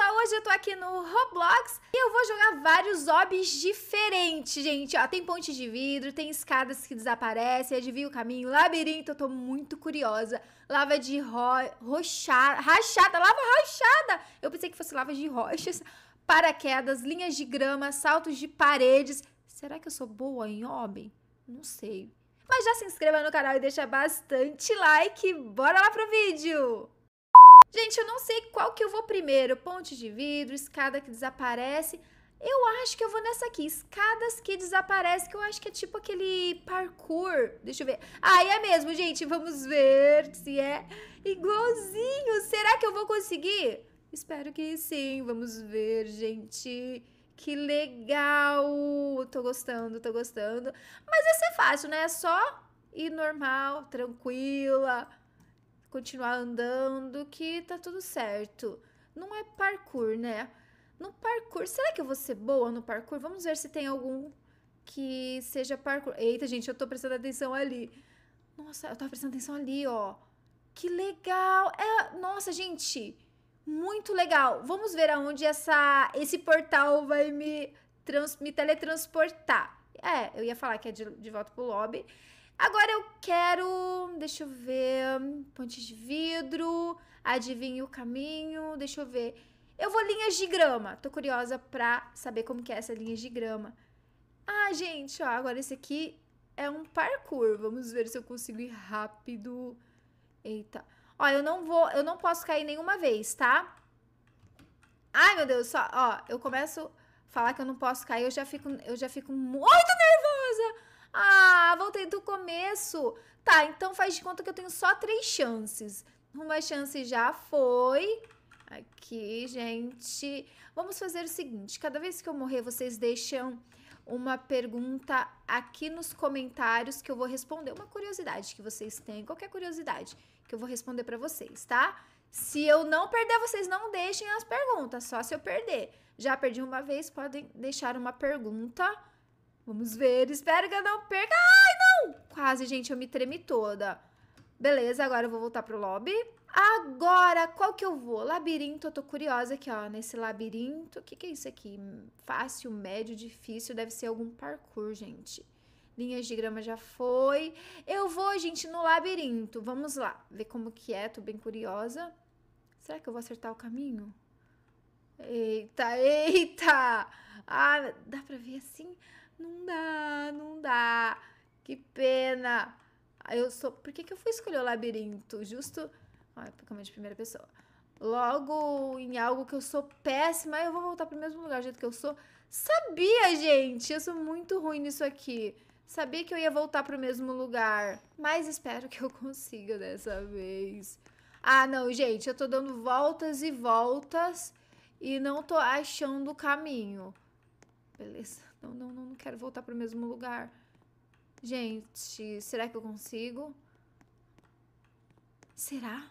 pessoal, hoje eu tô aqui no Roblox e eu vou jogar vários obes diferentes, gente. Ó, tem ponte de vidro, tem escadas que desaparecem, adivinha o caminho, labirinto, eu tô muito curiosa. Lava de ro... rochada, rachada, lava rachada! Eu pensei que fosse lava de rochas, paraquedas, linhas de grama, saltos de paredes. Será que eu sou boa em obes Não sei. Mas já se inscreva no canal e deixa bastante like. Bora lá pro vídeo! Gente, eu não sei qual que eu vou primeiro, ponte de vidro, escada que desaparece. Eu acho que eu vou nessa aqui, escadas que desaparecem, que eu acho que é tipo aquele parkour. Deixa eu ver. Ah, é mesmo, gente. Vamos ver se é igualzinho. Será que eu vou conseguir? Espero que sim. Vamos ver, gente. Que legal! Tô gostando, tô gostando. Mas essa é fácil, né? É só ir normal, tranquila continuar andando, que tá tudo certo. Não é parkour, né? No parkour, será que eu vou ser boa no parkour? Vamos ver se tem algum que seja parkour. Eita, gente, eu tô prestando atenção ali. Nossa, eu tava prestando atenção ali, ó. Que legal! É, nossa, gente, muito legal. Vamos ver aonde essa, esse portal vai me, trans, me teletransportar. É, eu ia falar que é de, de volta pro lobby. Agora eu quero, deixa eu ver, pontes de vidro, adivinha o caminho, deixa eu ver. Eu vou linhas de grama, tô curiosa pra saber como que é essa linha de grama. Ah, gente, ó, agora esse aqui é um parkour, vamos ver se eu consigo ir rápido. Eita. Ó, eu não vou, eu não posso cair nenhuma vez, tá? Ai, meu Deus, só, ó, eu começo a falar que eu não posso cair, eu já fico, eu já fico muito nervosa. Ah, voltei do começo. Tá, então faz de conta que eu tenho só três chances. Uma chance já foi. Aqui, gente. Vamos fazer o seguinte: cada vez que eu morrer, vocês deixam uma pergunta aqui nos comentários que eu vou responder. Uma curiosidade que vocês têm, qualquer curiosidade que eu vou responder para vocês, tá? Se eu não perder, vocês não deixem as perguntas, só se eu perder. Já perdi uma vez, podem deixar uma pergunta Vamos ver, espero que eu não perca. Ai, não! Quase, gente, eu me tremi toda. Beleza, agora eu vou voltar pro lobby. Agora, qual que eu vou? Labirinto, eu tô curiosa aqui, ó, nesse labirinto. O que que é isso aqui? Fácil, médio, difícil, deve ser algum parkour, gente. Linhas de grama já foi. Eu vou, gente, no labirinto. Vamos lá, ver como que é, tô bem curiosa. Será que eu vou acertar o caminho? Eita, eita! Ah, dá pra ver assim? Não dá, não dá. Que pena. Eu sou. Por que, que eu fui escolher o labirinto? Justo. como é de primeira pessoa. Logo em algo que eu sou péssima, eu vou voltar pro mesmo lugar, do jeito que eu sou. Sabia, gente! Eu sou muito ruim nisso aqui. Sabia que eu ia voltar pro mesmo lugar. Mas espero que eu consiga dessa vez. Ah, não, gente, eu tô dando voltas e voltas e não tô achando o caminho. Beleza. Não, não, não, não quero voltar para o mesmo lugar. Gente, será que eu consigo? Será?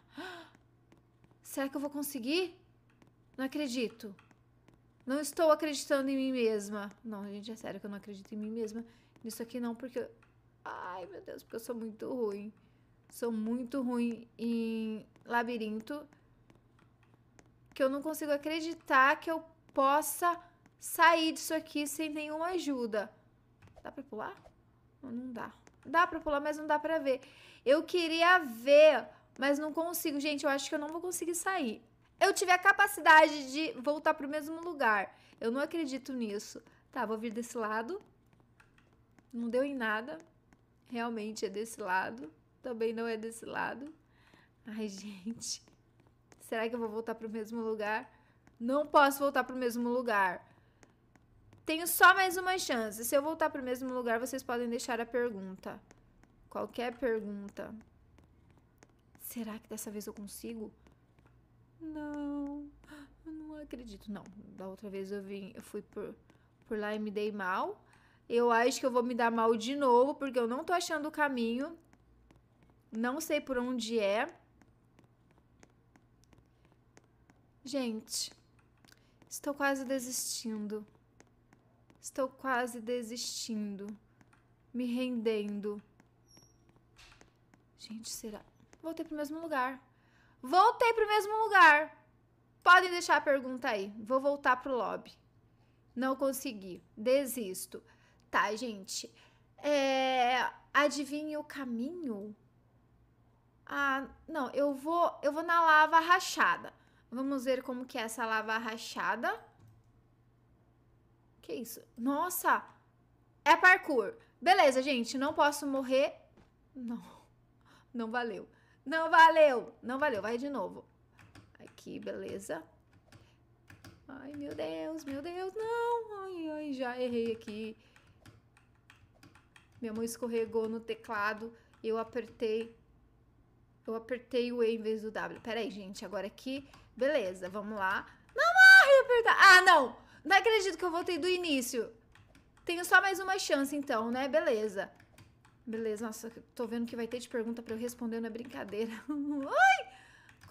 Será que eu vou conseguir? Não acredito. Não estou acreditando em mim mesma. Não, gente, é sério que eu não acredito em mim mesma. Nisso aqui não, porque... Ai, meu Deus, porque eu sou muito ruim. Sou muito ruim em labirinto. Que eu não consigo acreditar que eu possa sair disso aqui sem nenhuma ajuda. Dá pra pular? Não, não dá. Dá pra pular, mas não dá pra ver. Eu queria ver, mas não consigo. Gente, eu acho que eu não vou conseguir sair. Eu tive a capacidade de voltar pro mesmo lugar. Eu não acredito nisso. Tá, vou vir desse lado. Não deu em nada. Realmente é desse lado. Também não é desse lado. Ai, gente. Será que eu vou voltar pro mesmo lugar? Não posso voltar pro mesmo lugar. Tenho só mais uma chance. Se eu voltar pro mesmo lugar, vocês podem deixar a pergunta. Qualquer pergunta. Será que dessa vez eu consigo? Não. Eu não acredito. Não. Da outra vez eu vim, eu fui por, por lá e me dei mal. Eu acho que eu vou me dar mal de novo, porque eu não tô achando o caminho. Não sei por onde é. Gente, estou quase desistindo. Estou quase desistindo, me rendendo. Gente, será? Voltei pro mesmo lugar. Voltei pro mesmo lugar. Podem deixar a pergunta aí. Vou voltar pro lobby. Não consegui. Desisto. Tá, gente. É... Adivinhe o caminho? Ah, não. Eu vou, eu vou na lava rachada. Vamos ver como que é essa lava rachada. Que isso? Nossa! É parkour. Beleza, gente, não posso morrer. Não. Não valeu. Não valeu. Não valeu. Vai de novo. Aqui, beleza. Ai, meu Deus, meu Deus, não. Ai, ai, já errei aqui. Minha mão escorregou no teclado. Eu apertei. Eu apertei o E em vez do W. Peraí, gente, agora aqui. Beleza, vamos lá. Não morre, apertar. Ah, não! Não acredito que eu voltei do início. Tenho só mais uma chance, então, né? Beleza. Beleza, nossa, tô vendo que vai ter de pergunta pra eu responder na é brincadeira. Ai!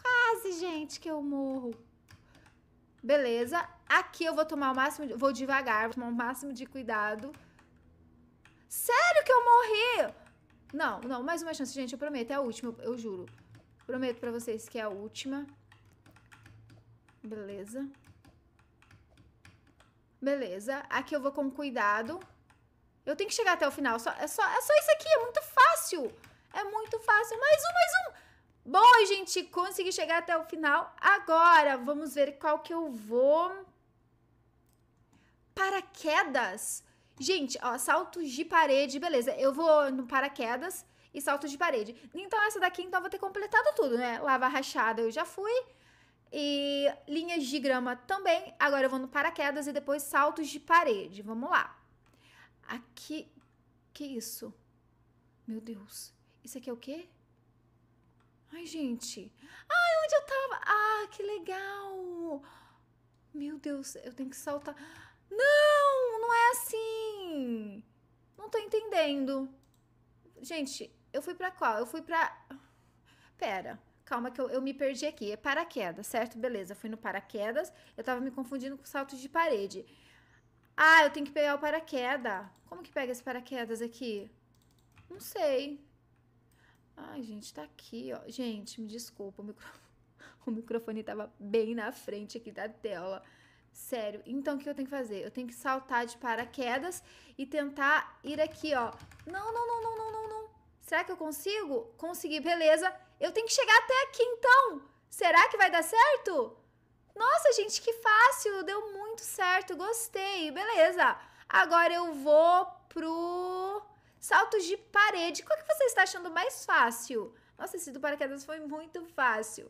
Quase, gente, que eu morro. Beleza. Aqui eu vou tomar o máximo... De... Vou devagar, vou tomar o máximo de cuidado. Sério que eu morri? Não, não, mais uma chance, gente, eu prometo. É a última, eu, eu juro. Prometo pra vocês que é a última. Beleza. Beleza. Aqui eu vou com cuidado. Eu tenho que chegar até o final. Só, é, só, é só isso aqui. É muito fácil. É muito fácil. Mais um, mais um. Bom, gente, consegui chegar até o final. Agora, vamos ver qual que eu vou. Paraquedas. Gente, ó, saltos de parede. Beleza, eu vou no paraquedas e salto de parede. Então, essa daqui, então, eu vou ter completado tudo, né? Lava rachada eu já fui. E linhas de grama também. Agora eu vou no paraquedas e depois saltos de parede. Vamos lá. Aqui. Que isso? Meu Deus. Isso aqui é o quê? Ai, gente. Ai, onde eu tava? Ah, que legal. Meu Deus, eu tenho que saltar. Não, não é assim. Não tô entendendo. Gente, eu fui pra qual? Eu fui pra... Pera. Calma que eu, eu me perdi aqui. É paraquedas, certo? Beleza, fui no paraquedas. Eu tava me confundindo com salto de parede. Ah, eu tenho que pegar o paraquedas. Como que pega esse paraquedas aqui? Não sei. Ai, gente, tá aqui, ó. Gente, me desculpa, o microfone, o microfone tava bem na frente aqui da tela. Sério. Então, o que eu tenho que fazer? Eu tenho que saltar de paraquedas e tentar ir aqui, ó. Não, não, não, não, não, não, não. Será que eu consigo? Consegui, beleza. Eu tenho que chegar até aqui então. Será que vai dar certo? Nossa, gente, que fácil, deu muito certo, gostei, beleza. Agora eu vou pro salto de parede. Qual que você está achando mais fácil? Nossa, esse do paraquedas foi muito fácil.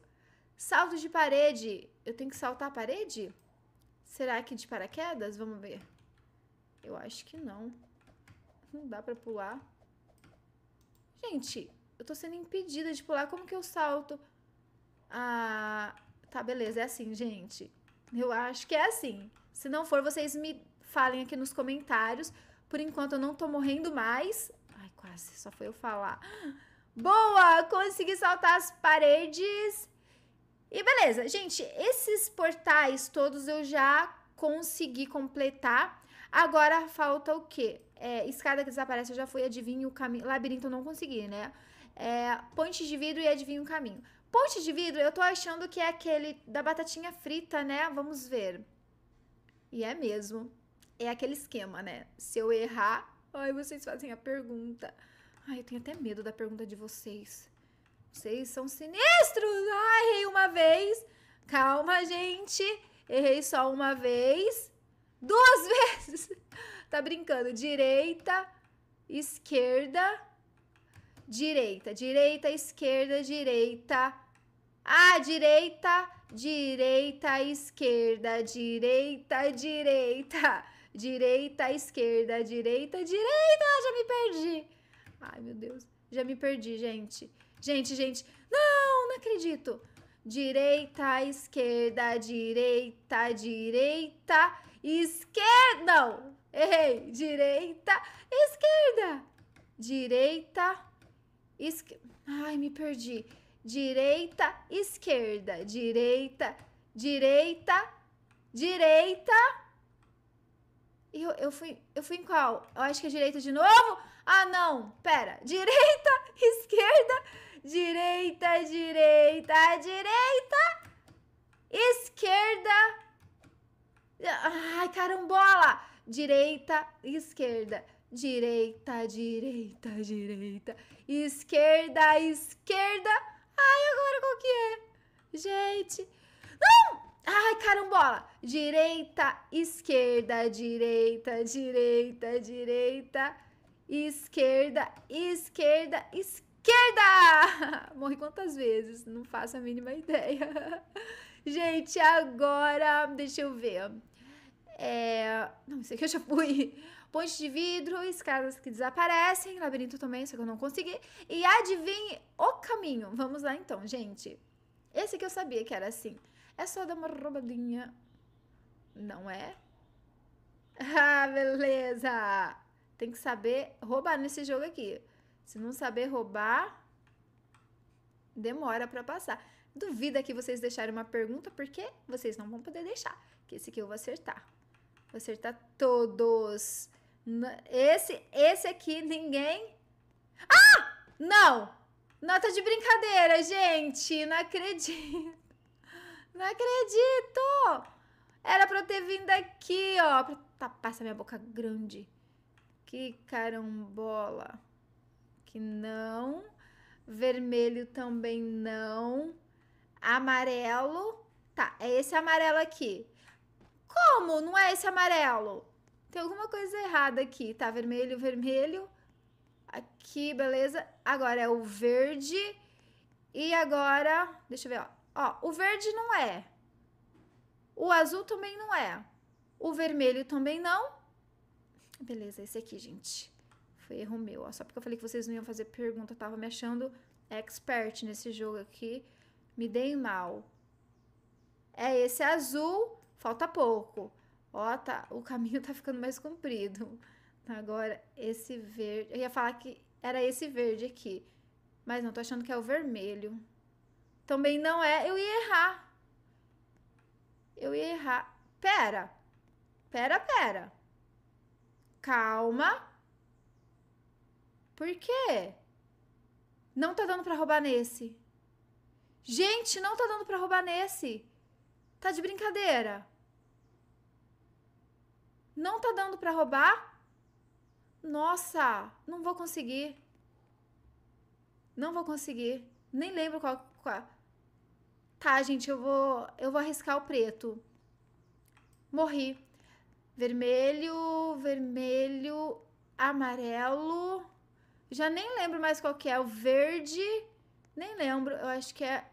Salto de parede, eu tenho que saltar a parede? Será que de paraquedas? Vamos ver. Eu acho que não. Não dá pra pular. Gente, eu tô sendo impedida de pular, como que eu salto? Ah, tá, beleza, é assim, gente. Eu acho que é assim. Se não for, vocês me falem aqui nos comentários. Por enquanto eu não tô morrendo mais. Ai, quase, só foi eu falar. Boa! Consegui saltar as paredes. E beleza, gente, esses portais todos eu já consegui completar. Agora falta o quê? É, escada que desaparece, eu já fui, adivinho o caminho. Labirinto eu não consegui, né? É, pontes de vidro e adivinha o um caminho. Ponte de vidro, eu tô achando que é aquele da batatinha frita, né? Vamos ver. E é mesmo. É aquele esquema, né? Se eu errar, ai, vocês fazem a pergunta. Ai, eu tenho até medo da pergunta de vocês. Vocês são sinistros! Ai, errei uma vez. Calma, gente. Errei só uma vez. Duas vezes. Tá brincando. Direita, esquerda direita, direita, esquerda, direita, a direita, direita, esquerda, direita, direita, direita, esquerda, direita, direita. Já me perdi. Ai, meu Deus. Já me perdi, gente. Gente, gente. Não, não acredito. Direita, esquerda, direita, direita, esquerda. Não, errei. Direita, esquerda. Direita, Esque... Ai, me perdi. Direita, esquerda, direita, direita, direita. E eu, eu, fui, eu fui em qual? Eu acho que é direita de novo? Ah, não, pera. Direita, esquerda, direita, direita, direita, esquerda. Ai, carambola. Direita, esquerda direita, direita, direita, esquerda, esquerda. Ai, agora qual que é? Gente, não! Ai, carambola! Direita, esquerda, direita, direita, direita, esquerda, esquerda, esquerda! Morri quantas vezes? Não faço a mínima ideia. Gente, agora, deixa eu ver. É... Não, isso aqui eu já fui. Ponte de vidro, escadas que desaparecem, labirinto também, só que eu não consegui. E adivinhe o caminho. Vamos lá então, gente. Esse que eu sabia que era assim. É só dar uma roubadinha. Não é? Ah, beleza! Tem que saber roubar nesse jogo aqui. Se não saber roubar, demora para passar. Duvida que vocês deixarem uma pergunta, porque vocês não vão poder deixar. Que esse aqui eu vou acertar. Vou acertar todos. Esse, esse aqui, ninguém. Ah! Não! Nota tá de brincadeira, gente! Não acredito! Não acredito! Era pra eu ter vindo aqui, ó. Pra tapar essa minha boca grande. Que carambola. Que não. Vermelho também não. Amarelo. Tá, é esse amarelo aqui. Como não é esse amarelo? Tem alguma coisa errada aqui, tá? Vermelho, vermelho. Aqui, beleza? Agora é o verde. E agora, deixa eu ver, ó. Ó, o verde não é. O azul também não é. O vermelho também não. Beleza, esse aqui, gente. Foi erro meu, ó. Só porque eu falei que vocês não iam fazer pergunta, eu tava me achando expert nesse jogo aqui. Me dei mal. É esse azul, falta pouco. Ó, tá, o caminho tá ficando mais comprido. Agora, esse verde. Eu ia falar que era esse verde aqui. Mas não, tô achando que é o vermelho. Também não é. Eu ia errar. Eu ia errar. Pera. Pera, pera. Calma. Por quê? Não tá dando pra roubar nesse. Gente, não tá dando pra roubar nesse. Tá de brincadeira. Não tá dando para roubar? Nossa, não vou conseguir. Não vou conseguir. Nem lembro qual, qual. Tá, gente, eu vou eu vou arriscar o preto. Morri. Vermelho, vermelho, amarelo. Já nem lembro mais qual que é. O verde. Nem lembro. Eu acho que é.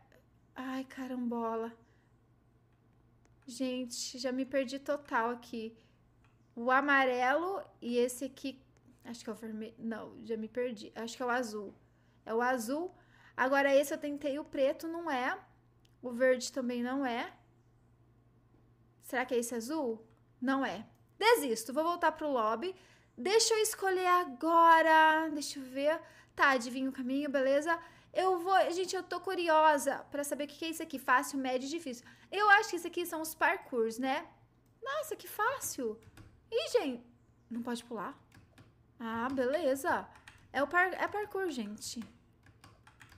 Ai, carambola. Gente, já me perdi total aqui o amarelo e esse aqui, acho que é o vermelho, não, já me perdi, acho que é o azul. É o azul. Agora esse eu tentei o preto, não é. O verde também não é. Será que é esse azul? Não é. Desisto, vou voltar pro lobby. Deixa eu escolher agora. Deixa eu ver. Tá, adivinha o caminho, beleza? Eu vou. Gente, eu tô curiosa para saber o que é isso aqui. Fácil, médio e difícil. Eu acho que isso aqui são os parkours, né? Nossa, que fácil! Ih, gente, não pode pular? Ah, beleza. É, o par é parkour, gente.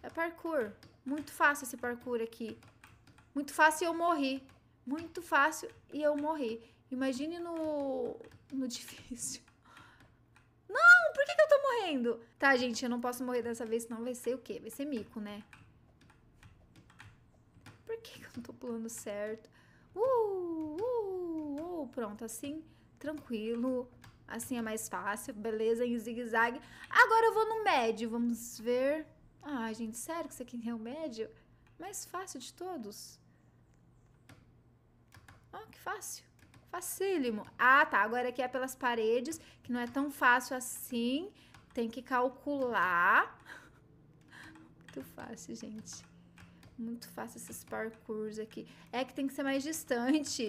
É parkour. Muito fácil esse parkour aqui. Muito fácil e eu morri. Muito fácil e eu morri. Imagine no, no difícil. Não, por que, que eu tô morrendo? Tá, gente, eu não posso morrer dessa vez, senão vai ser o quê? Vai ser mico, né? Por que, que eu não tô pulando certo? Uh, uh, uh, pronto, assim tranquilo, assim é mais fácil, beleza, em zigue-zague. Agora eu vou no médio, vamos ver. Ah, gente, sério que isso aqui é o médio? Mais fácil de todos? Ah, que fácil. Facílimo. Ah, tá, agora aqui é pelas paredes, que não é tão fácil assim. Tem que calcular. Muito fácil, gente. Muito fácil esses parkours aqui. É que tem que ser mais distante.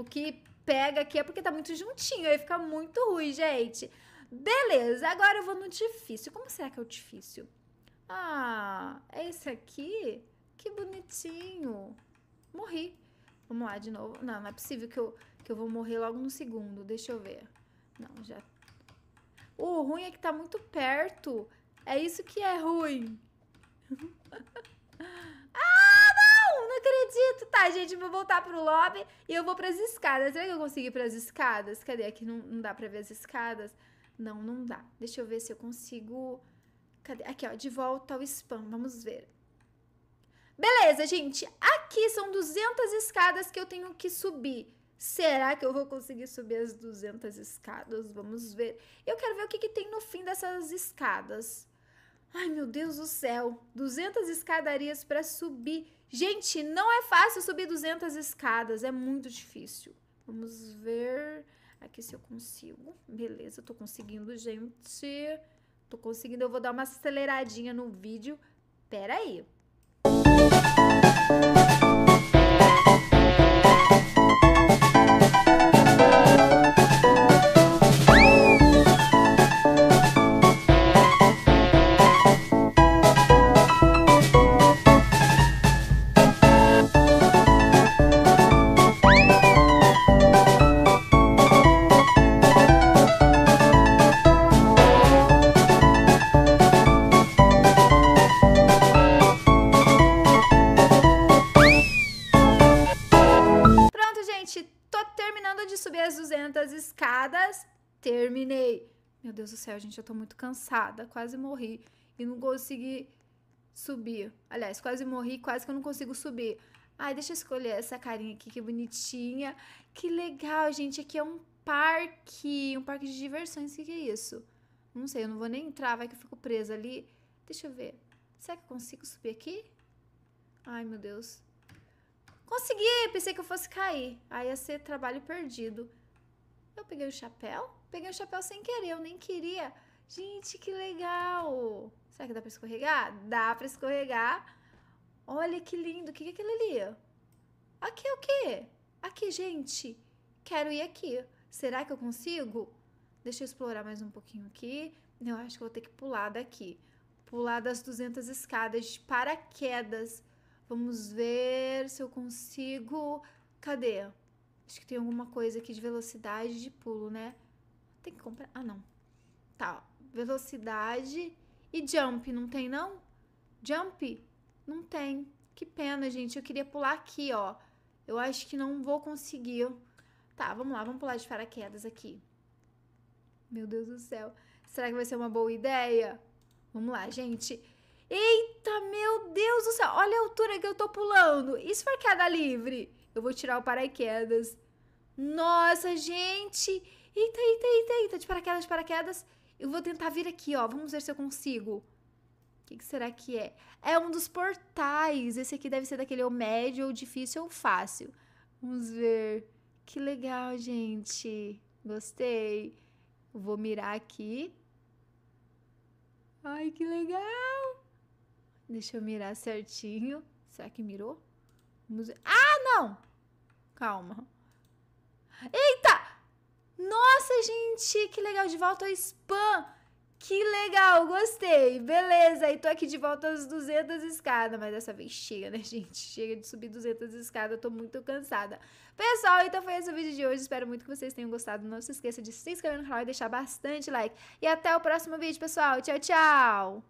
O que pega aqui é porque tá muito juntinho, aí fica muito ruim, gente. Beleza, agora eu vou no difícil. Como será que é o difícil? Ah, é esse aqui? Que bonitinho. Morri. Vamos lá de novo. Não, não é possível que eu, que eu vou morrer logo no segundo. Deixa eu ver. Não, já... O ruim é que tá muito perto. É isso que é ruim. acredito. Tá, gente, vou voltar pro lobby e eu vou pras escadas. Será que eu consegui ir pras escadas? Cadê? Aqui não, não dá pra ver as escadas. Não, não dá. Deixa eu ver se eu consigo... Cadê? Aqui, ó, de volta ao spam. Vamos ver. Beleza, gente. Aqui são 200 escadas que eu tenho que subir. Será que eu vou conseguir subir as 200 escadas? Vamos ver. Eu quero ver o que, que tem no fim dessas escadas. Ai, meu Deus do céu, 200 escadarias para subir. Gente, não é fácil subir 200 escadas, é muito difícil. Vamos ver aqui se eu consigo. Beleza, tô conseguindo, gente. Tô conseguindo, eu vou dar uma aceleradinha no vídeo. Pera aí. Música céu, gente, eu tô muito cansada, quase morri e não consegui subir. Aliás, quase morri, quase que eu não consigo subir. Ai, deixa eu escolher essa carinha aqui, que bonitinha. Que legal, gente, aqui é um parque, um parque de diversões, o que, que é isso? Não sei, eu não vou nem entrar, vai que eu fico presa ali. Deixa eu ver, será que eu consigo subir aqui? Ai, meu Deus. Consegui! Pensei que eu fosse cair. Aí ia ser trabalho perdido. Eu peguei o chapéu. Peguei o chapéu sem querer, eu nem queria. Gente, que legal! Será que dá pra escorregar? Dá pra escorregar. Olha que lindo. O que é aquilo ali? Aqui é o quê? Aqui, gente. Quero ir aqui. Será que eu consigo? Deixa eu explorar mais um pouquinho aqui. Eu acho que vou ter que pular daqui. Pular das 200 escadas de paraquedas. Vamos ver se eu consigo. Cadê? Acho que tem alguma coisa aqui de velocidade de pulo, né? Tem que comprar. Ah, não. Tá, Velocidade e jump, não tem não? Jump? Não tem. Que pena, gente. Eu queria pular aqui, ó. Eu acho que não vou conseguir. Tá, vamos lá, vamos pular de paraquedas aqui. Meu Deus do céu. Será que vai ser uma boa ideia? Vamos lá, gente. Eita, meu Deus do céu. Olha a altura que eu tô pulando. Isso foi queda livre. Eu vou tirar o paraquedas. Nossa, gente. Eita, eita, eita, eita, de paraquedas, de paraquedas. Eu vou tentar vir aqui, ó. Vamos ver se eu consigo. O que, que, será que é? É um dos portais. Esse aqui deve ser daquele ou médio, ou difícil, ou fácil. Vamos ver. Que legal, gente. Gostei. Vou mirar aqui. Ai, que legal. Deixa eu mirar certinho. Será que mirou? Vamos ver. Ah, não! Calma. Eita! Nossa, gente, que legal, de volta ao spam! Que legal, gostei. Beleza, e tô aqui de volta às 200 escadas, mas dessa vez chega, né, gente? Chega de subir 200 escadas, eu tô muito cansada. Pessoal, então foi esse o vídeo de hoje. Espero muito que vocês tenham gostado. Não se esqueça de se inscrever no canal e deixar bastante like. E até o próximo vídeo, pessoal. Tchau, tchau!